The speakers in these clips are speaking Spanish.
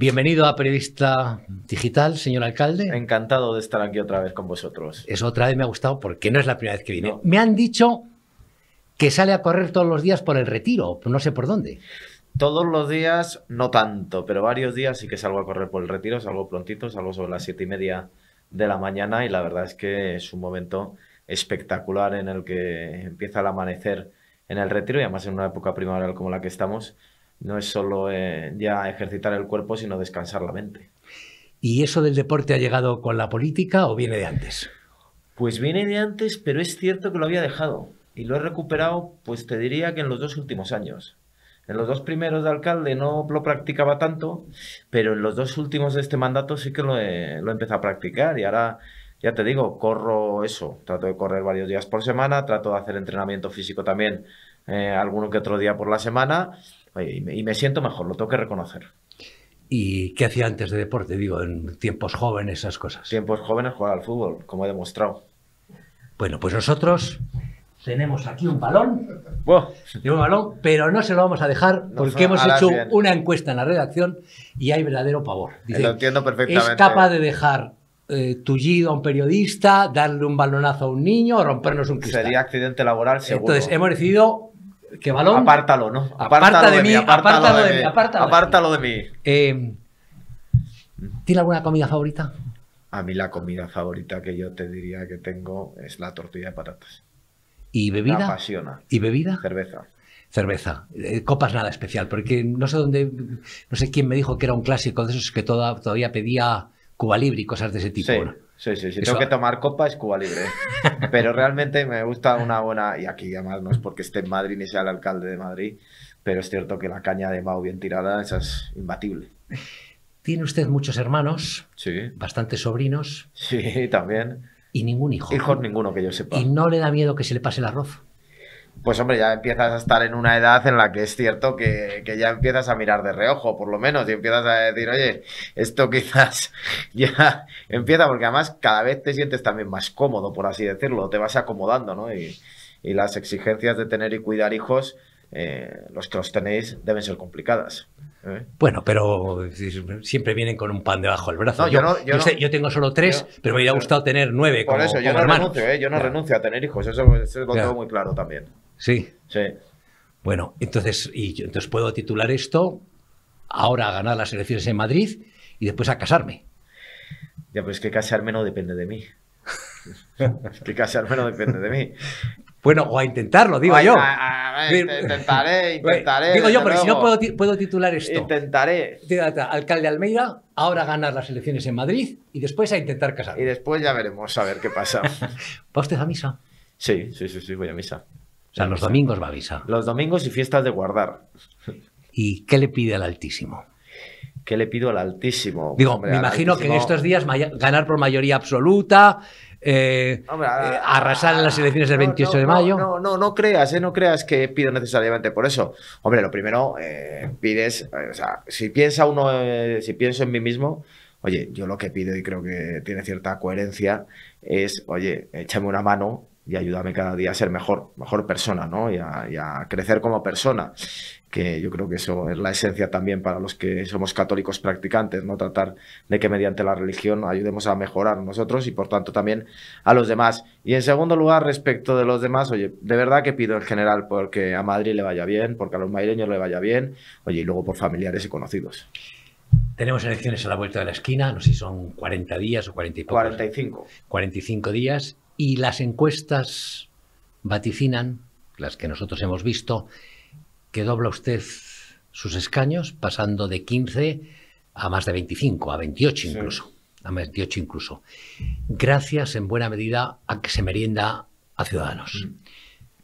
Bienvenido a Periodista Digital, señor alcalde. Encantado de estar aquí otra vez con vosotros. Eso otra vez me ha gustado porque no es la primera vez que vine. Me han dicho que sale a correr todos los días por el retiro, no sé por dónde. Todos los días, no tanto, pero varios días sí que salgo a correr por el retiro, salgo prontito, salgo sobre las siete y media de la mañana y la verdad es que es un momento espectacular en el que empieza el amanecer en el retiro y además en una época primaveral como la que estamos, no es solo eh, ya ejercitar el cuerpo, sino descansar la mente. ¿Y eso del deporte ha llegado con la política o viene de antes? Pues viene de antes, pero es cierto que lo había dejado. Y lo he recuperado, pues te diría que en los dos últimos años. En los dos primeros de alcalde no lo practicaba tanto, pero en los dos últimos de este mandato sí que lo he, lo empezado a practicar. Y ahora ya te digo, corro eso, trato de correr varios días por semana, trato de hacer entrenamiento físico también eh, alguno que otro día por la semana y, me, siento mejor, lo tengo que reconocer. ¿Y qué hacía antes de deporte? Digo, en tiempos jóvenes, esas cosas. Tiempos jóvenes jugar al fútbol, como he demostrado. Bueno, pues nosotros tenemos aquí un balón. Un balón, pero no se lo vamos a dejar porque hemos hecho una encuesta en la redacción y hay verdadero pavor. lo entiendo perfectamente. Es capaz de dejar eh, tullido a un periodista, darle un balonazo a un niño o rompernos un cristal. Sería accidente laboral seguro. Entonces, hemos decidido ¿Qué balón? Apártalo, ¿no? Apártalo, de, mí, apártalo, de, mí, apártalo, de mí. ¿Tiene alguna comida favorita? A mí la comida favorita que yo te diría que tengo es la tortilla de patatas. ¿Y bebida? Me apasiona. ¿Y bebida? Cerveza. Cerveza. Eh, copas nada especial, porque no sé dónde, no sé quién me dijo que era un clásico de esos que todavía pedía Cuba Libre y cosas de ese tipo. Sí. Sí, sí, si tengo que tomar copa es Cuba Libre. Pero realmente me gusta una buena, y aquí llamarnos no es porque esté en Madrid ni sea el alcalde de Madrid, pero es cierto que la caña de Mao bien tirada, esa es imbatible. Tiene usted muchos hermanos, sí. bastantes sobrinos. Sí, también. Y ningún hijo. Hijos ninguno que yo sepa. ¿Y no le da miedo que se le pase el arroz? pues hombre, ya empiezas a estar en una edad en la que es cierto que, ya empiezas a mirar de reojo, por lo menos, y empiezas a decir, oye, esto quizás ya empieza, porque además cada vez te sientes también más cómodo, por así decirlo, te vas acomodando, ¿no? Y, las exigencias de tener y cuidar hijos, eh, los que los tenéis, deben ser complicadas. ¿eh? Bueno, pero siempre vienen con un pan debajo del brazo. yo, tengo solo tres, pero me hubiera gustado tener nueve. Por eso, yo no, renuncio, ¿eh? yo no renuncio a tener hijos, eso, es lo muy claro también. Sí. Sí. Bueno, entonces, y entonces puedo titular esto ahora a ganar las elecciones en Madrid y después a casarme. Ya, pues que casarme no depende de mí. es que casarme no depende de mí. Bueno, o a intentarlo, digo yo. intentaré, intentaré. Digo yo, pero si no puedo, puedo, titular esto. Intentaré. Alcalde Almeida, ahora ganar las elecciones en Madrid y después a intentar casarme. Y después ya veremos a ver qué pasa. ¿Va usted a misa? Sí, sí, sí, sí, voy a misa. O sea, los domingos va a Los domingos y fiestas de guardar. ¿Y qué le pide al Altísimo? ¿Qué le pido al Altísimo? Digo, me imagino que en estos días ganar por mayoría absoluta, eh, eh, arrasar en las elecciones del 28 de mayo. No, no, no creas, eh, no creas que pido necesariamente por eso. Hombre, lo primero eh, pides, o sea, si piensa uno, si pienso en mí mismo, oye, yo lo que pido y creo que tiene cierta coherencia es, oye, échame una mano y ayúdame cada día a ser mejor, mejor persona, ¿no? Y a, crecer como persona, que yo creo que eso es la esencia también para los que somos católicos practicantes, ¿no? Tratar de que mediante la religión ayudemos a mejorar nosotros y por tanto también a los demás. Y en segundo lugar, respecto de los demás, oye, de verdad que pido en general porque a Madrid le vaya bien, porque a los madrileños le vaya bien, oye, y luego por familiares y conocidos. Tenemos elecciones a la vuelta de la esquina, no sé si son 40 días o 40 y 45. 45 días y las encuestas vaticinan, las que nosotros hemos visto, que dobla usted sus escaños pasando de 15 a más de 25, a 28 incluso. A 28 incluso. Gracias en buena medida a que se merienda a Ciudadanos. Mm.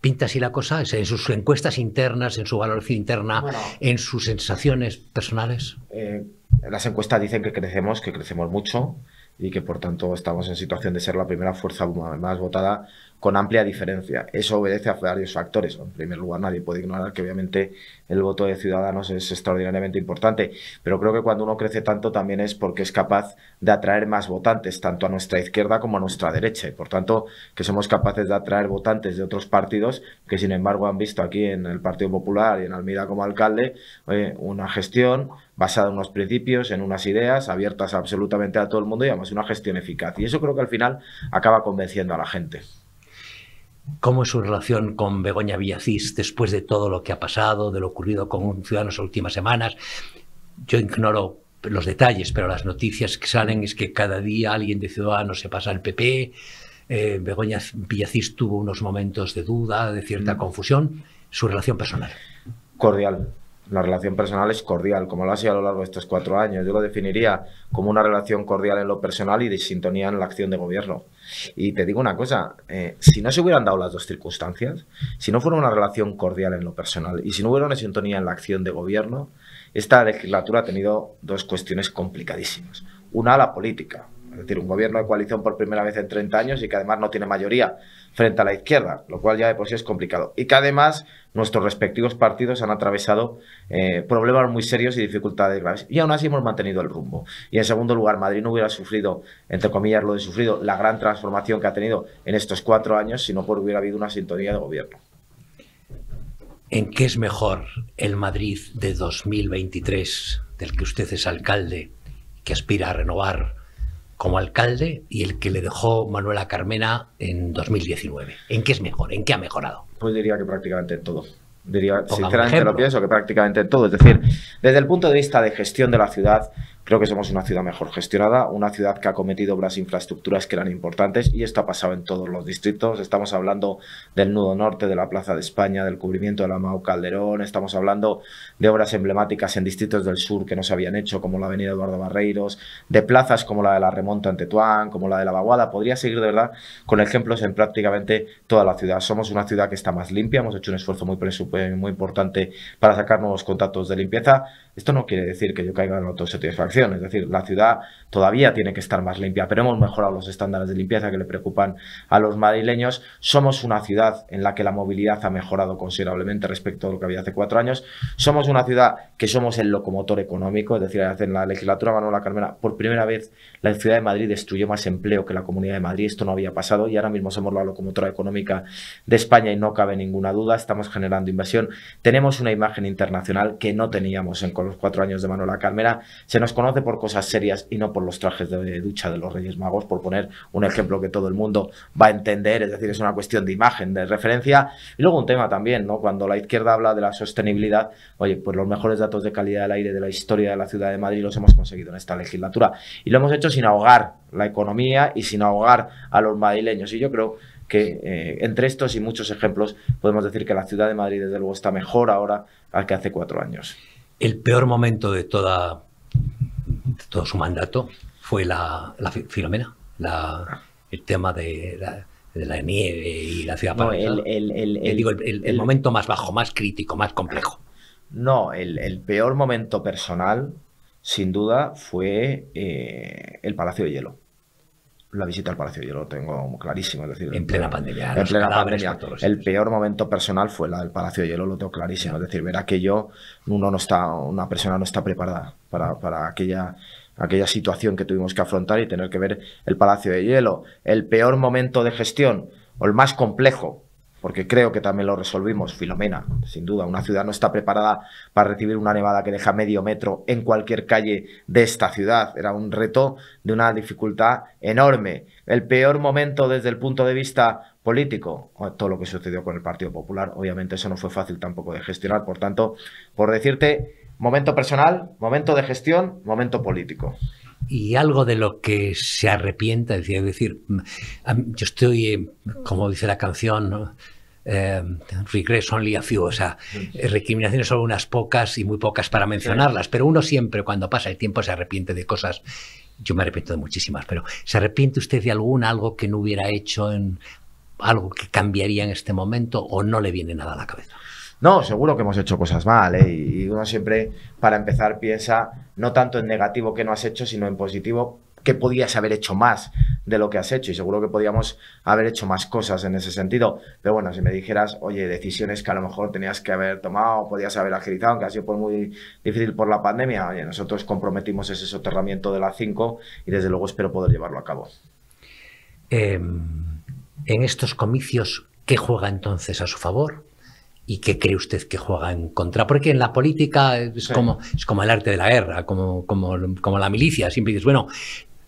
Pinta así la cosa en sus encuestas internas, en su valoración interna, en sus sensaciones personales. Eh, las encuestas dicen que crecemos, que crecemos mucho y que por tanto estamos en situación de ser la primera fuerza más votada con amplia diferencia. Eso obedece a varios factores. En primer lugar, nadie puede ignorar que obviamente el voto de Ciudadanos es extraordinariamente importante, pero creo que cuando uno crece tanto también es porque es capaz de atraer más votantes, tanto a nuestra izquierda como a nuestra derecha, y por tanto que somos capaces de atraer votantes de otros partidos que sin embargo han visto aquí en el Partido Popular y en Almira como alcalde una gestión basada en unos principios, en unas ideas abiertas absolutamente a todo el mundo y además una gestión eficaz. Y eso creo que al final acaba convenciendo a la gente. ¿Cómo es su relación con Begoña Villacís después de todo lo que ha pasado, de lo ocurrido con Ciudadanos las últimas semanas? Yo ignoro los detalles, pero las noticias que salen es que cada día alguien de Ciudadanos se pasa al PP. Eh, Begoña Villacís tuvo unos momentos de duda, de cierta mm. confusión. Su relación personal. Cordial. La relación personal es cordial, como lo ha sido a lo largo de estos cuatro años. Yo lo definiría como una relación cordial en lo personal y de sintonía en la acción de gobierno. Y te digo una cosa, eh, si no se hubieran dado las dos circunstancias, si no fuera una relación cordial en lo personal y si no hubiera una sintonía en la acción de gobierno, esta legislatura ha tenido dos cuestiones complicadísimas. Una, la política, es decir, un gobierno de coalición por primera vez en 30 años y que además no tiene mayoría frente a la izquierda, lo cual ya de por sí es complicado. Y que además nuestros respectivos partidos han atravesado eh, problemas muy serios y dificultades graves. Y aún así hemos mantenido el rumbo. Y en segundo lugar, Madrid no hubiera sufrido, entre comillas, lo de sufrido, la gran transformación que ha tenido en estos cuatro años, si no hubiera habido una sintonía de gobierno. ¿En qué es mejor el Madrid de 2023, del que usted es alcalde, que aspira a renovar? como alcalde y el que le dejó Manuela Carmena en 2019? ¿En qué es mejor? ¿En qué ha mejorado? Pues diría que prácticamente en todo. Diría, sinceramente lo pienso, que prácticamente en todo. Es decir, desde el punto de vista de gestión de la ciudad, Creo que somos una ciudad mejor gestionada, una ciudad que ha cometido obras infraestructuras que eran importantes y esto ha pasado en todos los distritos. Estamos hablando del Nudo Norte, de la Plaza de España, del cubrimiento de la Mau Calderón, estamos hablando de obras emblemáticas en distritos del sur que no se habían hecho, como la Avenida Eduardo Barreiros, de plazas como la de la Remonta en Tetuán, como la de la Baguada. Podría seguir de verdad con ejemplos en prácticamente toda la ciudad. Somos una ciudad que está más limpia, hemos hecho un esfuerzo muy, muy importante para sacar nuevos contratos de limpieza. Esto no quiere decir que yo caiga en autosatisfacción, es decir, la ciudad todavía tiene que estar más limpia, pero hemos mejorado los estándares de limpieza que le preocupan a los madrileños. Somos una ciudad en la que la movilidad ha mejorado considerablemente respecto a lo que había hace cuatro años. Somos una ciudad que somos el locomotor económico, es decir, en la legislatura Manuela Carmena, por primera vez la ciudad de Madrid destruyó más empleo que la comunidad de Madrid, esto no había pasado y ahora mismo somos la locomotora económica de España y no cabe ninguna duda, estamos generando inversión, tenemos una imagen internacional que no teníamos en los cuatro años de Manuela Calmera, se nos conoce por cosas serias y no por los trajes de ducha de los Reyes Magos, por poner un ejemplo que todo el mundo va a entender, es decir, es una cuestión de imagen, de referencia. Y luego un tema también, ¿no? Cuando la izquierda habla de la sostenibilidad, oye, pues los mejores datos de calidad del aire de la historia de la ciudad de Madrid los hemos conseguido en esta legislatura. Y lo hemos hecho sin ahogar la economía y sin ahogar a los madrileños. Y yo creo que eh, entre estos y muchos ejemplos podemos decir que la ciudad de Madrid desde luego está mejor ahora al que hace cuatro años el peor momento de, toda, todo su mandato fue la, Filomena, el tema de la, nieve y la ciudad no, el, momento más bajo, más crítico, más complejo. No, el, peor momento personal, sin duda, fue eh, el Palacio de Hielo la visita al Palacio, Hielo lo tengo clarísimo. Es decir, en plena pandemia. En plena pandemia. El peor momento personal fue la del Palacio de Hielo, lo tengo clarísimo. Es decir, ver aquello, uno no está, una persona no está preparada para, para aquella, aquella situación que tuvimos que afrontar y tener que ver el Palacio de Hielo. El peor momento de gestión o el más complejo, porque creo que también lo resolvimos, Filomena, sin duda, una ciudad no está preparada para recibir una nevada que deja medio metro en cualquier calle de esta ciudad, era un reto de una dificultad enorme, el peor momento desde el punto de vista político, todo lo que sucedió con el Partido Popular, obviamente eso no fue fácil tampoco de gestionar, por tanto, por decirte, momento personal, momento de gestión, momento político y algo de lo que se arrepienta, es decir, mm, yo estoy, eh, como dice la canción, ¿no? eh, only a few, o sea, eh, recriminaciones son unas pocas y muy pocas para mencionarlas, pero uno siempre cuando pasa el tiempo se arrepiente de cosas. Yo me arrepiento de muchísimas, pero ¿se arrepiente usted de algún algo que no hubiera hecho, en algo que cambiaría en este momento o no le viene nada a la cabeza? No, seguro que hemos hecho cosas mal, ¿eh? Y uno siempre, para empezar, piensa no tanto en negativo que no has hecho, sino en positivo que podías haber hecho más de lo que has hecho y seguro que podíamos haber hecho más cosas en ese sentido. Pero bueno, si me dijeras, oye, decisiones que a lo mejor tenías que haber tomado, podías haber agilizado, aunque ha sido muy difícil por la pandemia, oye, nosotros comprometimos ese soterramiento de la 5 y desde luego espero poder llevarlo a cabo. Em, en estos comicios, ¿qué juega entonces a su favor? ¿Y qué cree usted que juega en contra? Porque en la política es, como, es como el arte de la guerra, como, como, como la milicia. Siempre dices, bueno,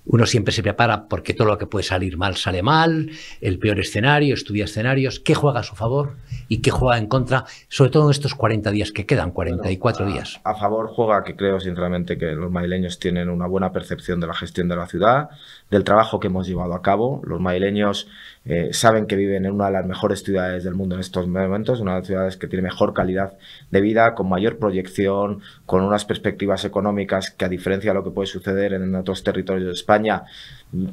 uno siempre se prepara porque todo lo que puede salir mal sale mal, el peor escenario, estudia escenarios, qué juega a su favor y qué juega en contra, sobre todo en estos 40 días que quedan, 44 días. A favor juega que creo sinceramente que los madrileños tienen una buena percepción de la gestión de la ciudad, del trabajo que hemos llevado a cabo. Los madrileños eh, saben que viven en una de las mejores ciudades del mundo en estos momentos, una de las ciudades que tiene mejor calidad de vida, con mayor proyección, con unas perspectivas económicas que a diferencia de lo que puede suceder en otros territorios de España,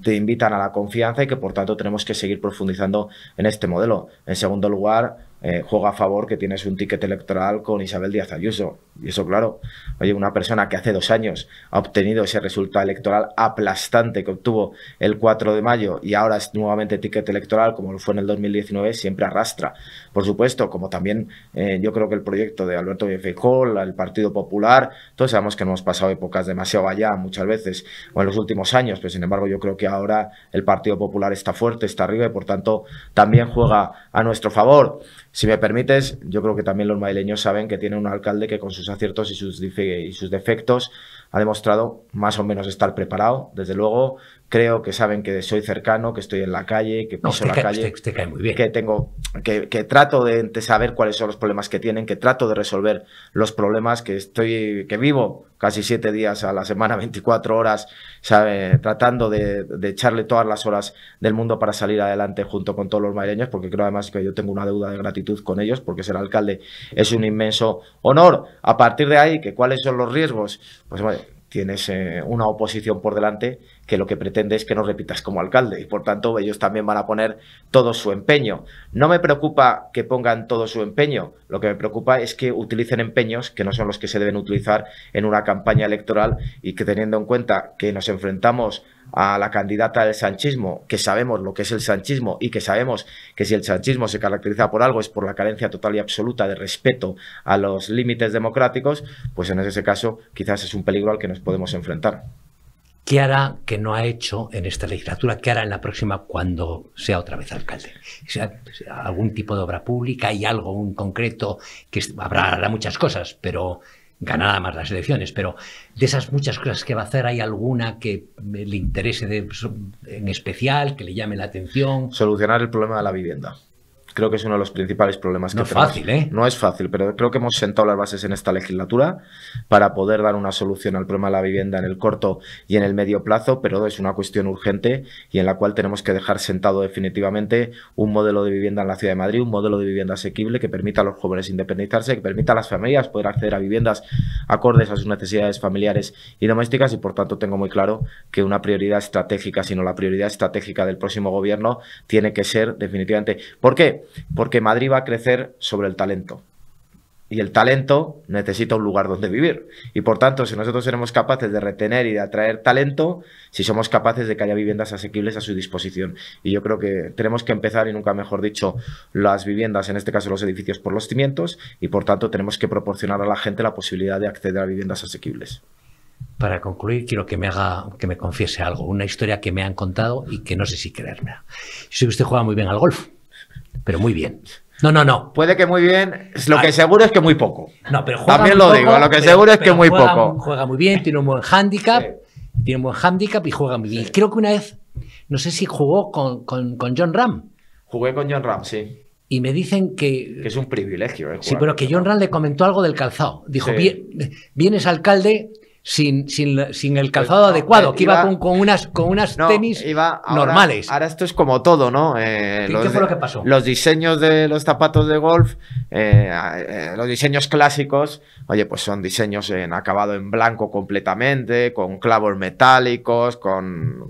te invitan a la confianza y que por tanto tenemos que seguir profundizando en este modelo. En segundo lugar, eh, juega a favor que tienes un ticket electoral con Isabel Díaz Ayuso. Y eso, claro, oye, una persona que hace dos años ha obtenido ese resultado electoral aplastante que obtuvo el 4 de mayo y ahora es nuevamente ticket electoral, como lo fue en el 2019, siempre arrastra. Por supuesto, como también eh, yo creo que el proyecto de Alberto Col, el Partido Popular, todos sabemos que no hemos pasado épocas demasiado allá muchas veces o en los últimos años, pero sin embargo yo creo que ahora el Partido Popular está fuerte, está arriba y por tanto también juega a nuestro favor. Si me permites, yo creo que también los madrileños saben que tiene un alcalde que con sus aciertos y sus, y sus defectos ha demostrado más o menos estar preparado. Desde luego, creo que saben que soy cercano, que estoy en la calle, que piso en la calle, que tengo, que, trato de, saber cuáles son los problemas que tienen, que trato de resolver los problemas que estoy, que vivo casi siete días a la semana, 24 horas, ¿sabe? tratando de, echarle todas las horas del mundo para salir adelante junto con todos los madrileños, porque creo además que yo tengo una deuda de gratitud con ellos, porque ser alcalde es un inmenso honor. A partir de ahí, que cuáles son los riesgos, pues bueno, tienes eh, una oposición por delante que lo que pretende es que no repitas como alcalde y por tanto ellos también van a poner todo su empeño. No me preocupa que pongan todo su empeño, lo que me preocupa es que utilicen empeños que no son los que se deben utilizar en una campaña electoral y que teniendo en cuenta que nos enfrentamos a la candidata del sanchismo, que sabemos lo que es el sanchismo y que sabemos que si el sanchismo se caracteriza por algo es por la carencia total y absoluta de respeto a los límites democráticos, pues en ese caso quizás es un peligro al que nos podemos enfrentar. ¿Qué hará que no ha hecho en esta legislatura? ¿Qué hará en la próxima cuando sea otra vez alcalde? ¿Sea ¿Algún tipo de obra pública? ¿Hay algo en concreto? que Habrá, hará muchas cosas, pero ganará más las elecciones. Pero de esas muchas cosas que va a hacer, ¿hay alguna que le interese en especial, que le llame la atención? Solucionar el problema de la vivienda. Creo que es uno de los principales problemas que tenemos. No es fácil, ¿eh? No es fácil, pero creo que hemos sentado las bases en esta legislatura para poder dar una solución al problema de la vivienda en el corto y en el medio plazo, pero es una cuestión urgente y en la cual tenemos que dejar sentado definitivamente un modelo de vivienda en la Ciudad de Madrid, un modelo de vivienda asequible que permita a los jóvenes independizarse, que permita a las familias poder acceder a viviendas acordes a sus necesidades familiares y domésticas y por tanto tengo muy claro que una prioridad estratégica, sino la prioridad estratégica del próximo gobierno tiene que ser definitivamente. ¿Por qué? Porque Madrid va a crecer sobre el talento. Y el talento necesita un lugar donde vivir. Y por tanto, si nosotros seremos capaces de retener y de atraer talento, si somos capaces de que haya viviendas asequibles a su disposición. Y yo creo que tenemos que empezar, y nunca mejor dicho, las viviendas, en este caso los edificios por los cimientos, y por tanto tenemos que proporcionar a la gente la posibilidad de acceder a viviendas asequibles. Para concluir, quiero que me haga, que me confiese algo, una historia que me han contado y que no sé si creerme. Si usted juega muy bien al golf pero muy bien. No, no, no. Puede que muy bien. Lo que seguro es que muy poco. No, pero También lo digo, lo que seguro es que muy poco. Juega muy bien, tiene un buen handicap. Tiene un buen handicap y juega muy bien. Creo que una vez, no sé si jugó con, John Ram. Jugué con John Ram, sí. Y me dicen que. Que es un privilegio, eh, Sí, pero que John Ram le comentó algo del calzado. Dijo: vienes alcalde, sin, el pues calzado adecuado, eh, que iba, con, unas, con unas tenis normales. Ahora esto es como todo, ¿no? Eh, ¿Qué, los, fue lo que pasó? Los diseños de los zapatos de golf, eh, los diseños clásicos, oye, pues son diseños en acabado en blanco completamente, con clavos metálicos, con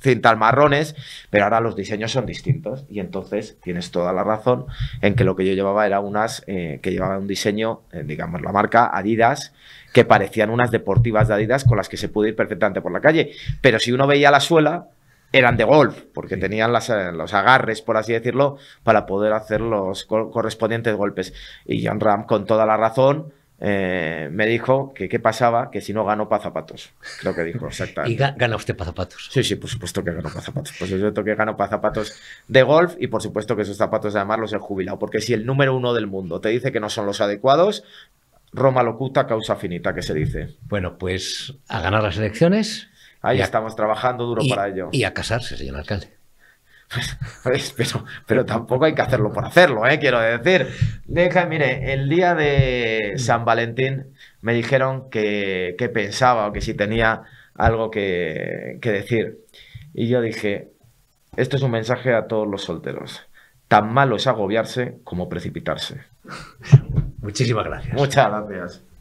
cintas marrones, pero ahora los diseños son distintos y entonces tienes toda la razón en que lo que yo llevaba era unas que llevaba un diseño, digamos, la marca Adidas, que parecían unas deportivas de Adidas con las que se pudo ir perfectamente por la calle. Pero si uno veía la suela, eran de golf, porque tenían las, eh, los agarres, por así decirlo, para poder hacer los correspondientes golpes. Y John Ram, con toda la razón, eh, me dijo que qué pasaba, que si no ganó para zapatos. Creo que dijo, exactamente. ¿Y gana usted para zapatos? Sí, sí, por supuesto que pues gano para zapatos. Por supuesto que ganó para zapatos de golf y por supuesto que esos zapatos de llamarlos el jubilado. Porque si el número uno del mundo te dice que no son los adecuados, Roma locuta, causa finita, que se dice. Bueno, pues a ganar las elecciones. Ahí estamos trabajando duro para ello. Y a casarse, señor alcalde. Pues, pero, pero, tampoco hay que hacerlo por hacerlo, ¿eh? quiero decir. Deja, mire, el día de San Valentín me dijeron que, pensaba o que si tenía algo que, que decir. Y yo dije, esto es un mensaje a todos los solteros. Tan malo es agobiarse como precipitarse. Muchísimas gracias. Muchas gracias.